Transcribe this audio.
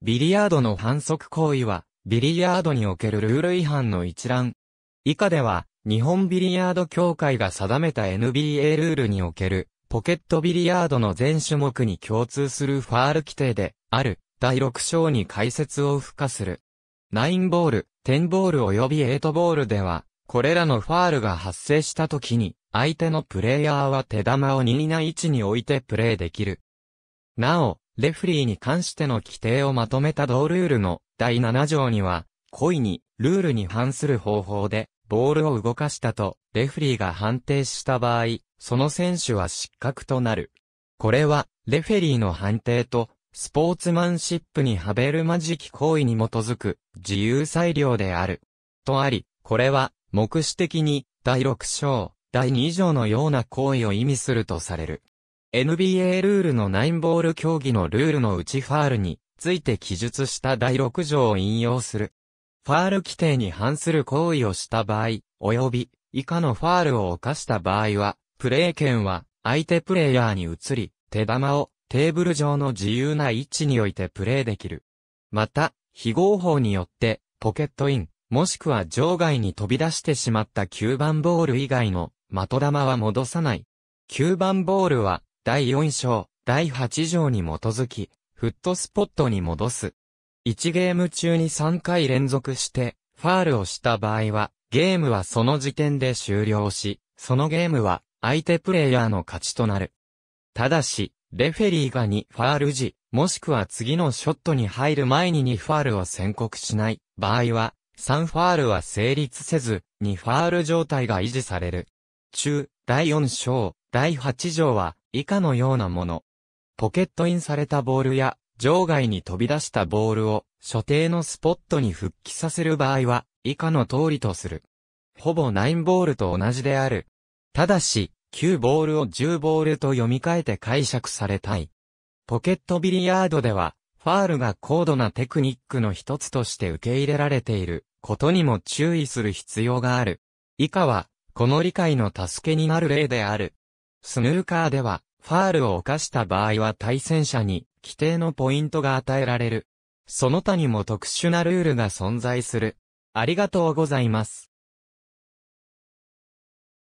ビリヤードの反則行為は、ビリヤードにおけるルール違反の一覧。以下では、日本ビリヤード協会が定めた NBA ルールにおける、ポケットビリヤードの全種目に共通するファール規定で、ある、第6章に解説を付加する。9ボール、10ボール及び8ボールでは、これらのファールが発生した時に、相手のプレイヤーは手玉を2位な位置に置いてプレイできる。なお、レフリーに関しての規定をまとめた同ルールの第7条には、故意にルールに反する方法でボールを動かしたとレフリーが判定した場合、その選手は失格となる。これはレフェリーの判定とスポーツマンシップにハベルまじき行為に基づく自由裁量である。とあり、これは目視的に第6章、第2条のような行為を意味するとされる。NBA ルールの9ボール競技のルールのうちファールについて記述した第6条を引用する。ファール規定に反する行為をした場合、及び以下のファールを犯した場合は、プレー権は相手プレイヤーに移り、手玉をテーブル上の自由な位置においてプレーできる。また、非合法によってポケットイン、もしくは場外に飛び出してしまった9番ボール以外の的玉は戻さない。9番ボールは第4章、第8条に基づき、フットスポットに戻す。1ゲーム中に3回連続して、ファールをした場合は、ゲームはその時点で終了し、そのゲームは、相手プレイヤーの勝ちとなる。ただし、レフェリーが2ファール時、もしくは次のショットに入る前に2ファールを宣告しない場合は、3ファールは成立せず、2ファール状態が維持される。中、第4章、第8条は、以下のようなもの。ポケットインされたボールや、場外に飛び出したボールを、所定のスポットに復帰させる場合は、以下の通りとする。ほぼナインボールと同じである。ただし、9ボールを10ボールと読み替えて解釈されたい。ポケットビリヤードでは、ファールが高度なテクニックの一つとして受け入れられていることにも注意する必要がある。以下は、この理解の助けになる例である。スヌーカーでは、ファールを犯した場合は対戦者に規定のポイントが与えられる。その他にも特殊なルールが存在する。ありがとうございます。